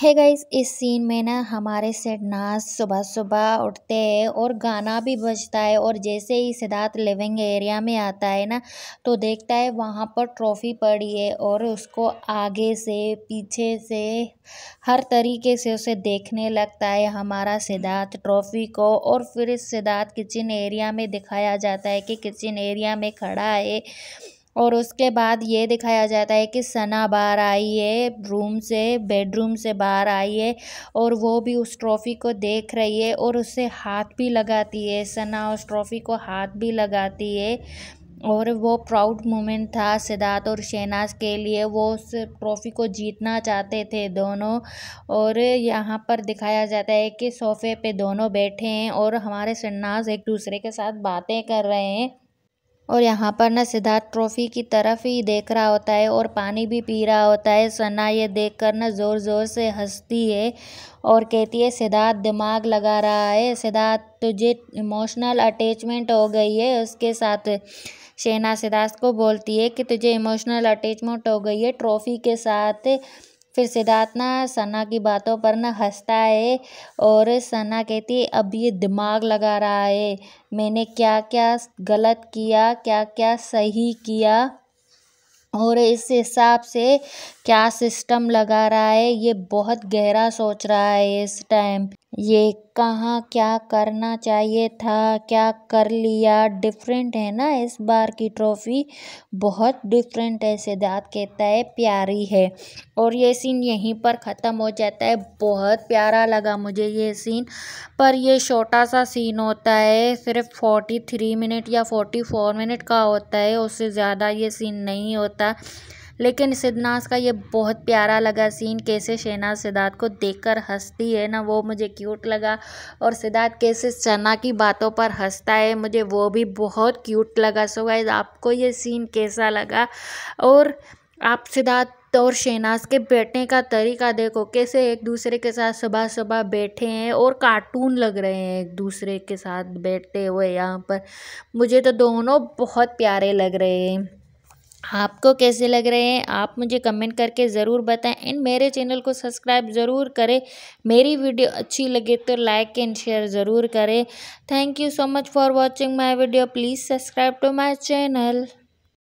है hey guys इस scene में ना हमारे सेडनाज सुबह सुबह उठते हैं और गाना भी बजता है और जैसे ही सिद्धार्थ लिविंग एरिया में आता है ना तो देखता है वहाँ पर ट्रॉफी पड़ी है और उसको आगे से पीछे से हर तरीके से उसे देखने लगता है हमारा सिद्धार्थ ट्रॉफी को और फिर सिद्धार्थ किचन एरिया में दिखाया जाता है कि किचन एरिया में खड़ा है और उसके बाद ये दिखाया जाता है कि सना बाहर आई है रूम से बेडरूम से बाहर आई है और वो भी उस ट्रॉफ़ी को देख रही है और उससे हाथ भी लगाती है सना उस ट्रॉफ़ी को हाथ भी लगाती है और वो प्राउड मोमेंट था सिद्धार्थ और शहनाज के लिए वो उस ट्रॉफ़ी को जीतना चाहते थे दोनों और यहाँ पर दिखाया जाता है कि सोफ़े पे दोनों बैठे हैं और हमारे शहनाज एक दूसरे के साथ बातें कर रहे हैं और यहाँ पर ना सिद्धार्थ ट्रॉफी की तरफ ही देख रहा होता है और पानी भी पी रहा होता है सना ये देखकर ना ज़ोर ज़ोर से हंसती है और कहती है सिद्धार्थ दिमाग लगा रहा है सिद्धार्थ तुझे इमोशनल अटैचमेंट हो गई है उसके साथ शेना सिद्धार्थ को बोलती है कि तुझे इमोशनल अटैचमेंट हो गई है ट्रॉफ़ी के साथ फिर सिद्धार्थ ना सना की बातों पर ना हंसता है और सना कहती है अब ये दिमाग लगा रहा है मैंने क्या क्या गलत किया क्या क्या सही किया और इस हिसाब से क्या सिस्टम लगा रहा है ये बहुत गहरा सोच रहा है इस टाइम ये कहाँ क्या करना चाहिए था क्या कर लिया डिफरेंट है ना इस बार की ट्रॉफ़ी बहुत डिफरेंट है सिद्धार्थ कहता है प्यारी है और ये सीन यहीं पर ख़त्म हो जाता है बहुत प्यारा लगा मुझे ये सीन पर ये छोटा सा सीन होता है सिर्फ फोर्टी थ्री मिनट या फोर्टी फोर मिनट का होता है उससे ज़्यादा ये सीन नहीं होता लेकिन सिद्धनास का ये बहुत प्यारा लगा सीन कैसे शहनाज सिद्धार्थ को देखकर हंसती है ना वो मुझे क्यूट लगा और सिद्धार्थ कैसे चना की बातों पर हंसता है मुझे वो भी बहुत क्यूट लगा सो गाइज आपको ये सीन कैसा लगा और आप सिद्धार्थ और शहनाज के बैठने का तरीका देखो कैसे एक दूसरे के साथ सुबह सुबह बैठे हैं और कार्टून लग रहे हैं एक दूसरे के साथ बैठते हुए यहाँ पर मुझे तो दोनों बहुत प्यारे लग रहे हैं आपको कैसे लग रहे हैं आप मुझे कमेंट करके ज़रूर बताएं एंड मेरे चैनल को सब्सक्राइब ज़रूर करें मेरी वीडियो अच्छी लगे तो लाइक एंड शेयर ज़रूर करें thank you so much for watching my video please subscribe to my channel